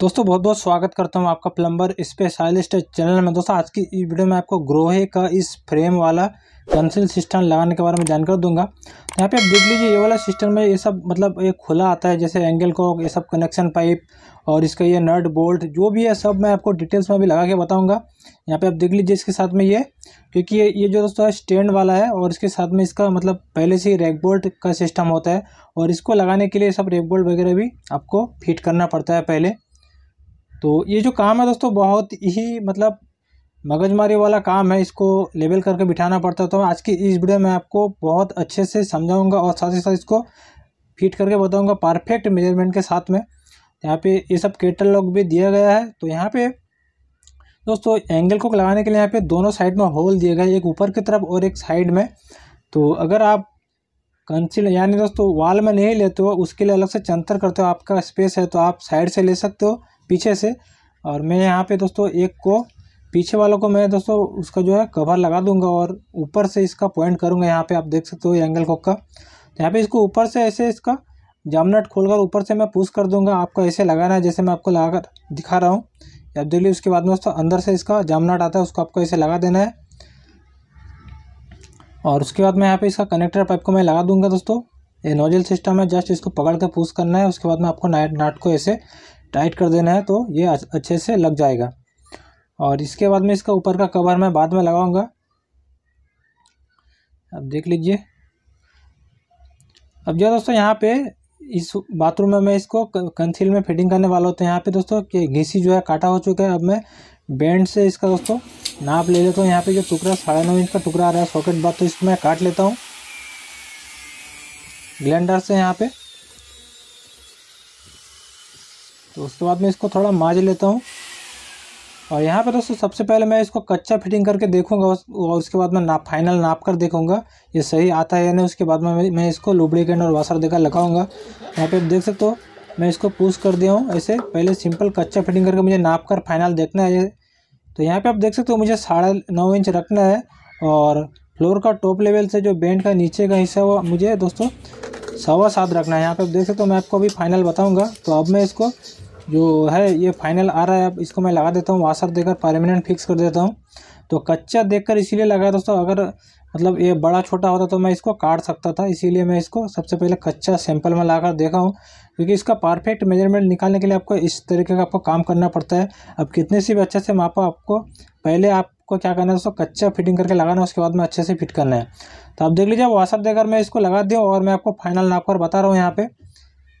दोस्तों बहुत बहुत स्वागत करता हूँ आपका प्लम्बर स्पेशलिस्ट चैनल में दोस्तों आज की इस वीडियो में आपको ग्रोहे का इस फ्रेम वाला कंसिल सिस्टम लगाने के बारे में जानकारी दूंगा यहाँ पे आप देख लीजिए ये वाला सिस्टम में ये सब मतलब ये खुला आता है जैसे एंगल को ये सब कनेक्शन पाइप और इसका ये नट बोल्ट जो भी है सब मैं आपको डिटेल्स में अभी लगा के बताऊँगा यहाँ पर आप देख लीजिए इसके साथ में ये क्योंकि ये ये जो दोस्तों है स्टैंड वाला है और इसके साथ में इसका मतलब पहले से ही रेक बोल्ट का सिस्टम होता है और इसको लगाने के लिए सब रेक बोल्ट वगैरह भी आपको फिट करना पड़ता है पहले तो ये जो काम है दोस्तों बहुत ही मतलब मगजमारी वाला काम है इसको लेवल करके बिठाना पड़ता है तो आज की इस वीडियो में आपको बहुत अच्छे से समझाऊंगा और साथ ही साथ इसको फिट करके बताऊंगा परफेक्ट मेजरमेंट के साथ में यहाँ पे ये सब केटल लॉक भी दिया गया है तो यहाँ पे दोस्तों एंगल को लगाने के लिए यहाँ पे दोनों साइड में होल दिया गया एक ऊपर की तरफ और एक साइड में तो अगर आप कंसिल यानी दोस्तों वाल में नहीं लेते हो उसके लिए अलग से चंतर करते हो आपका स्पेस है तो आप साइड से ले सकते हो पीछे से और मैं यहाँ पे दोस्तों एक को पीछे वालों को मैं दोस्तों उसका जो है कवर लगा दूंगा और ऊपर से इसका पॉइंट करूंगा यहाँ पे आप देख सकते हो एंगल कॉक का तो यहाँ पे इसको ऊपर से ऐसे इसका जामनट खोलकर ऊपर से मैं पुश कर दूंगा आपको ऐसे लगाना है जैसे मैं आपको लगा कर दिखा रहा हूँ या देख लीजिए उसके बाद में दोस्तों अंदर से इसका जामनट आता है उसको आपको ऐसे लगा देना है और उसके बाद मैं यहाँ पर इसका कनेक्टर पाइप को मैं लगा दूंगा दोस्तों ये नोजल सिस्टम है जस्ट इसको पकड़ कर पूछ करना है उसके बाद में आपको नाइट नाट को ऐसे टाइट कर देना है तो ये अच्छे से लग जाएगा और इसके बाद में इसका ऊपर का कवर मैं बाद में लगाऊंगा अब देख लीजिए अब जो दोस्तों यहाँ पे इस बाथरूम में मैं इसको कंथिल में फिटिंग करने वाला होता तो है यहाँ पे दोस्तों कि घीसी जो है काटा हो चुका है अब मैं बैंड से इसका दोस्तों नाप ले लेता हूँ यहाँ पे जो टुकड़ा साढ़े नौ इंच का टुकड़ा आ रहा है सॉकेट बात तो इसको मैं काट लेता हूँ ग्लैंडर से यहाँ पे तो उसके बाद मैं इसको थोड़ा माज लेता हूँ और यहाँ पर दोस्तों सबसे पहले मैं इसको कच्चा फिटिंग करके देखूँगा और उसके बाद मैं नाप फाइनल नाप कर देखूँगा ये सही आता है या नहीं उसके बाद मैं मैं इसको लुब्रिकेंट और वाशर देकर लगाऊँगा यहाँ पे आप देख सकते हो मैं इसको पुश कर दिया हूँ ऐसे पहले सिंपल कच्चा फिटिंग करके मुझे नाप कर फाइनल देखना है तो यहाँ पर आप देख सकते हो मुझे साढ़े नौ इंच रखना है और फ्लोर का टॉप लेवल से जो बेंड का नीचे का हिस्सा वो मुझे दोस्तों सवा सात रखना है यहाँ पर आप देख सकते हो मैं आपको अभी फाइनल बताऊँगा तो अब मैं इसको जो है ये फाइनल आ रहा है अब इसको मैं लगा देता हूँ वाशर देकर परमानेंट फिक्स कर देता हूँ तो कच्चा देखकर इसीलिए लगाया दोस्तों अगर मतलब ये बड़ा छोटा होता तो मैं इसको काट सकता था इसीलिए मैं इसको सबसे पहले कच्चा सैंपल में लाकर देखा हूँ क्योंकि इसका परफेक्ट मेजरमेंट निकालने के लिए आपको इस तरीके का आपको काम करना पड़ता है अब कितने से भी अच्छे से मापा आपको पहले आपको क्या करना है दोस्तों कच्चा फिटिंग करके लगाना है उसके बाद में अच्छे से फिट करना है तो आप देख लीजिए वाशर देकर मैं इसको लगा दिया और मैं आपको फाइनल नाप कर बता रहा हूँ यहाँ पर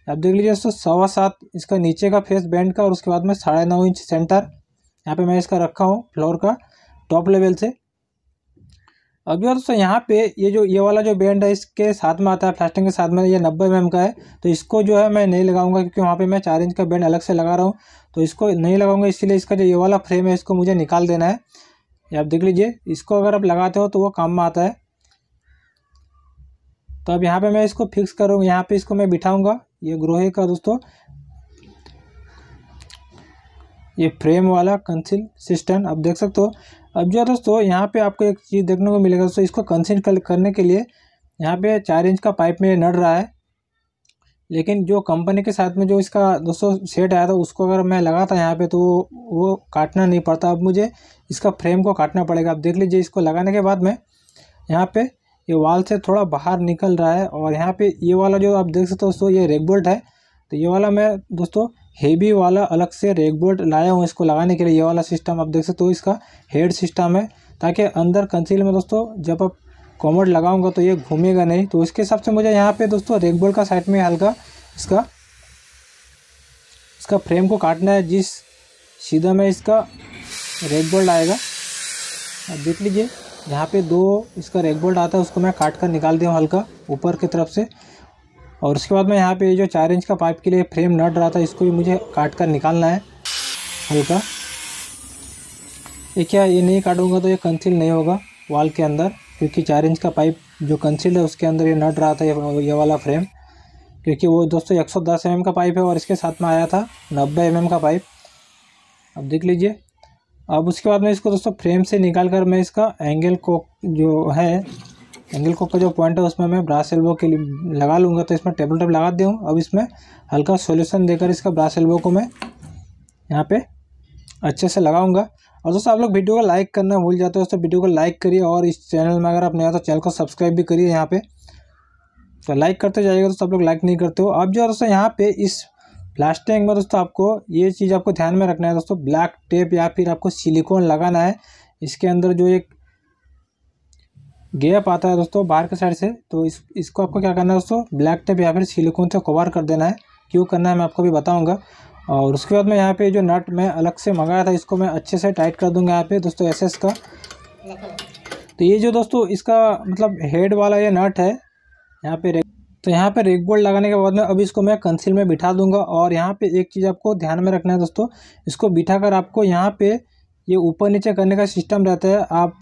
आप देख लीजिए दोस्तों सवा सात इसका नीचे का फेस बैंड का और उसके बाद में साढ़े नौ इंच सेंटर यहाँ पे मैं इसका रखा हूँ फ्लोर का टॉप लेवल से अभी दोस्तों यहाँ पे ये जो ये वाला जो बैंड है इसके साथ में आता है प्लास्टिक के साथ में ये नब्बे एम का है तो इसको जो है मैं नहीं लगाऊंगा क्योंकि वहाँ पे मैं चार इंच का बैंड अलग से लगा रहा हूँ तो इसको नहीं लगाऊंगा इसलिए इसका जो ये वाला फ्रेम है इसको मुझे निकाल देना है ये आप देख लीजिए इसको अगर आप लगाते हो तो वो काम में आता है तो अब यहाँ पर मैं इसको फिक्स करूँगा यहाँ पर इसको मैं बिठाऊँगा ये ग्रोहे का दोस्तों ये फ्रेम वाला कंसिल सिस्टम आप देख सकते हो अब जो दोस्तों यहाँ पे आपको एक चीज़ देखने को मिलेगा दोस्तों इसको कंसिल करने के लिए यहाँ पे चार इंच का पाइप में नड़ रहा है लेकिन जो कंपनी के साथ में जो इसका दोस्तों सेट आया था उसको अगर मैं लगाता यहाँ पे तो वो काटना नहीं पड़ता अब मुझे इसका फ्रेम को काटना पड़ेगा आप देख लीजिए इसको लगाने के बाद में यहाँ पर ये वाल से थोड़ा बाहर निकल रहा है और यहाँ पे ये वाला जो आप देख सकते हो दोस्तों ये रेग बोल्ट है तो ये वाला मैं दोस्तों हेवी वाला अलग से रेग बोल्ट लाया हूँ इसको लगाने के लिए ये वाला सिस्टम आप देख सकते हो इसका हेड सिस्टम है ताकि अंदर कंसील में दोस्तों जब आप कॉमर्ट लगाऊंगा तो ये घूमेगा नहीं तो उसके हिसाब से मुझे यहाँ पे दोस्तों रेग बोल्ट का साइड में हल्का इसका इसका फ्रेम को काटना है जिस सीधा में इसका रेग बोल्ट आएगा आप देख लीजिए यहाँ पे दो इसका रेक बोल्ट आता है उसको मैं काट कर निकाल दिया हल्का ऊपर की तरफ से और उसके बाद मैं यहाँ पे जो चार इंच का पाइप के लिए फ्रेम नट रहा था इसको भी मुझे काट कर निकालना है हल्का ये क्या ये नहीं काटूँगा तो ये कंसील नहीं होगा वाल के अंदर क्योंकि चार इंच का पाइप जो कंसील है उसके अंदर ये नट रहा था ये, ये वाला फ्रेम क्योंकि वो दोस्तों एक सौ mm का पाइप है और इसके साथ में आया था नब्बे एम mm का पाइप अब देख लीजिए अब उसके बाद मैं इसको दोस्तों फ्रेम से निकाल कर मैं इसका एंगल कोक जो है एंगल कोक का जो पॉइंट है उसमें मैं ब्रास एल्बो के लिए लगा लूँगा तो इसमें टेबल टेप लगा दूँ अब इसमें हल्का सोल्यूशन देकर इसका ब्रास एल्बो को मैं यहाँ पर अच्छे से लगाऊँगा और दोस्तों आप लोग वीडियो को लाइक करना भूल जाते हो तो वीडियो को लाइक करिए और इस चैनल में अगर आप आया तो चैनल को सब्सक्राइब भी करिए यहाँ पे तो लाइक करते जाइएगा दोस्तों आप लोग लाइक नहीं करते हो अब जो दोस्तों यहाँ पे इस लास्ट टैंक में दोस्तों आपको ये चीज़ आपको ध्यान में रखना है दोस्तों ब्लैक टेप या फिर आपको सिलिकॉन लगाना है इसके अंदर जो एक गैप आता है दोस्तों बाहर के साइड से तो इस इसको आपको क्या करना है दोस्तों ब्लैक टेप या फिर सिलिकॉन से कवर कर देना है क्यों करना है मैं आपको भी बताऊंगा और उसके बाद में यहाँ पे जो नट मैं अलग से मंगाया था इसको मैं अच्छे से टाइट कर दूंगा यहाँ पे दोस्तों एस का तो ये जो दोस्तों इसका मतलब हेड वाला ये नट है यहाँ पे तो यहाँ पर रेग गोल्ड लगाने के बाद में अब इसको मैं कंसिल में बिठा दूंगा और यहाँ पे एक चीज़ आपको ध्यान में रखना है दोस्तों इसको बिठा कर आपको यहाँ पे ये ऊपर नीचे करने का सिस्टम रहता है आप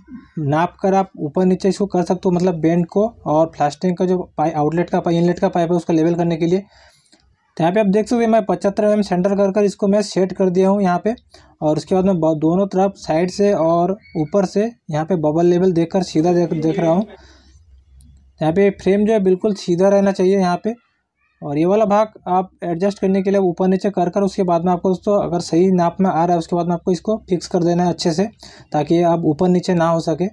नाप कर आप ऊपर नीचे इसको कर सकते हो मतलब बेंड को और प्लास्टिक का जो पाइप आउटलेट का पाइप इनलेट का पाइप है उसको लेवल करने के लिए तो यहाँ पे आप देख सकते हैं मैं पचहत्तर एम mm सेंटर कर कर इसको मैं सेट कर दिया हूँ यहाँ पे और उसके बाद मैं दोनों तरफ साइड से और ऊपर से यहाँ पे बबल लेवल कर सीधा देख देख रहा हूँ यहाँ पे फ्रेम जो है बिल्कुल सीधा रहना चाहिए यहाँ पे और ये वाला भाग आप एडजस्ट करने के लिए ऊपर नीचे कर कर उसके बाद में आपको दोस्तों अगर सही नाप में आ रहा है उसके बाद में आपको इसको फिक्स कर देना है अच्छे से ताकि आप ऊपर नीचे ना हो सके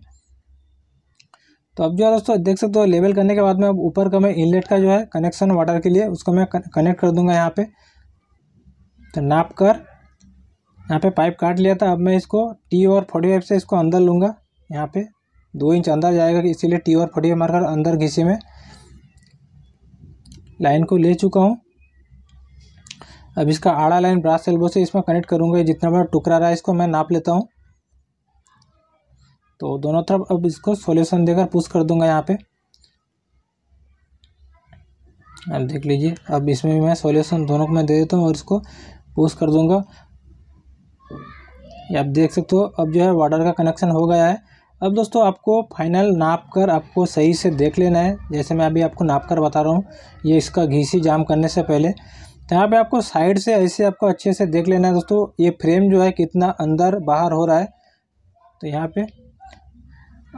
तो अब जो है दोस्तों देख सकते हो लेवल करने के बाद में अब ऊपर का मैं इनलेट का जो है कनेक्शन वाटर के लिए उसको मैं कनेक्ट कर दूंगा यहाँ पे तो नाप कर यहाँ पे पाइप काट लिया था अब मैं इसको टी और फोर्टी फाइव से इसको अंदर लूँगा यहाँ पे दो इंच अंदर जाएगा कि इसीलिए टी और फोर्टी मारकर अंदर घिसे में लाइन को ले चुका हूँ अब इसका आड़ा लाइन ब्रास सेल्बो से इसमें कनेक्ट करूँगा जितना बड़ा टुकड़ा रहा है इसको मैं नाप लेता हूँ तो दोनों तरफ अब इसको सोल्यूशन देकर पुश कर दूंगा यहाँ पे अब देख लीजिए अब इसमें मैं सोल्यूशन दोनों को मैं दे देता हूँ और इसको पुश कर दूंगा आप देख सकते हो अब जो है वाटर का कनेक्शन हो गया है अब दोस्तों आपको फाइनल नाप कर आपको सही से देख लेना है जैसे मैं अभी आपको नाप कर बता रहा हूँ ये इसका घीसी जाम करने से पहले तो यहाँ पर आपको साइड से ऐसे आपको अच्छे से देख लेना है दोस्तों ये फ्रेम जो है कितना अंदर बाहर हो रहा है तो यहाँ पे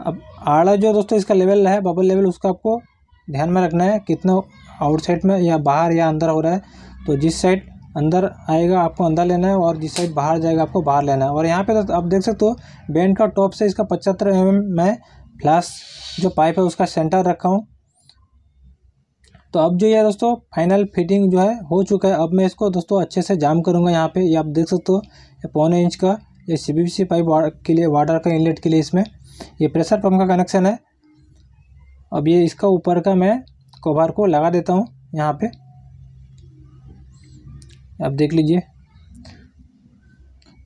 अब आड़ा जो दोस्तों इसका लेवल है बबल लेवल उसका आपको ध्यान में रखना है कितना आउटसाइड में या बाहर या अंदर हो रहा है तो जिस साइड अंदर आएगा आपको अंदर लेना है और जिस साइड बाहर जाएगा आपको बाहर लेना है और यहाँ पे तो आप देख सकते हो बैंड का टॉप से इसका पचहत्तर एम एम में फ्लास जो पाइप है उसका सेंटर रखा हूँ तो अब जो है दोस्तों फाइनल फिटिंग जो है हो चुका है अब मैं इसको दोस्तों अच्छे से जाम करूँगा यहाँ पर आप देख सकते हो ये पौने इंच का ये सी बी सी पाइप के लिए वाटर का इनलेट के लिए इसमें ये प्रेशर पम्प का कनेक्शन है अब ये इसका ऊपर का मैं कवर को लगा देता हूँ यहाँ पर आप देख लीजिए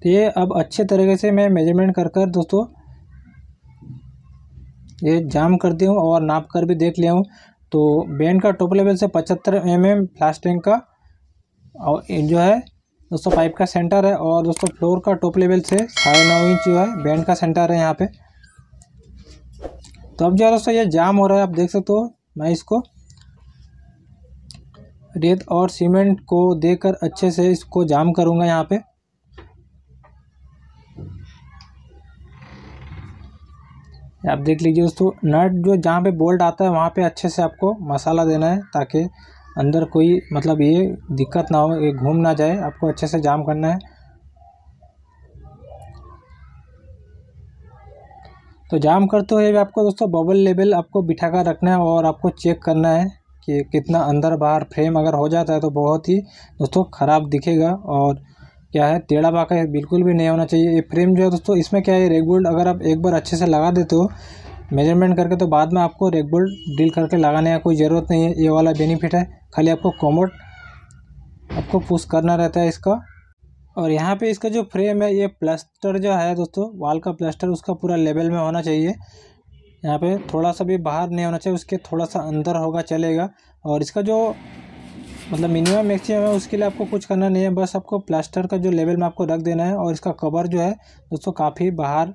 तो ये अब अच्छे तरीके से मैं मेजरमेंट कर कर दोस्तों ये जाम कर दिया हूँ और नाप कर भी देख लिया हूँ तो बैंड का टॉप लेवल से पचहत्तर एम एम फ्लास्टिंग का और जो है दोस्तों पाइप का सेंटर है और दोस्तों फ्लोर का टॉप लेवल से साढ़े नौ इंच जो है बैंड का सेंटर है यहाँ पे तो अब जो है दोस्तों ये जाम हो रहा है आप देख सकते हो मैं इसको रेत और सीमेंट को देकर अच्छे से इसको जाम करूँगा यहाँ पे आप देख लीजिए दोस्तों नट जो जहाँ पे बोल्ट आता है वहाँ पे अच्छे से आपको मसाला देना है ताकि अंदर कोई मतलब ये दिक्कत ना हो ये घूम ना जाए आपको अच्छे से जाम करना है तो जाम करते हुए भी आपको दोस्तों बबल लेवल आपको बिठा कर रखना है और आपको चेक करना है कि कितना अंदर बाहर फ्रेम अगर हो जाता है तो बहुत ही दोस्तों ख़राब दिखेगा और क्या है टेढ़ा बाका है बिल्कुल भी नहीं होना चाहिए ये फ्रेम जो है दोस्तों इसमें क्या है रेगबोल्ट अगर आप एक बार अच्छे से लगा देते हो मेजरमेंट करके तो बाद में आपको रेगबोल्ट डील करके लगाने का कोई ज़रूरत नहीं है ये वाला बेनिफिट है खाली आपको कॉमोट आपको पुश करना रहता है इसका और यहाँ पे इसका जो फ्रेम है ये प्लास्टर जो है दोस्तों वाल का प्लास्टर उसका पूरा लेवल में होना चाहिए यहाँ पे थोड़ा सा भी बाहर नहीं होना चाहिए उसके थोड़ा सा अंदर होगा चलेगा और इसका जो मतलब मिनिमम मैक्सिमम है उसके लिए आपको कुछ करना नहीं है बस आपको प्लास्टर का जो लेवल में आपको रख देना है और इसका कवर जो है दोस्तों काफ़ी बाहर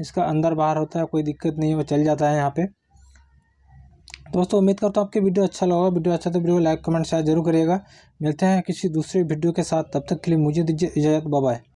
इसका अंदर बाहर होता है कोई दिक्कत नहीं है वो चल जाता है यहाँ पे दोस्तों उम्मीद करता हूँ आपकी वीडियो अच्छा लगा वीडियो अच्छा तो वीडियो लाइक कमेंट शेयर जरूर करिएगा मिलते हैं किसी दूसरे वीडियो के साथ तब तक के लिए मुझे दीजिए इजाज़त बाय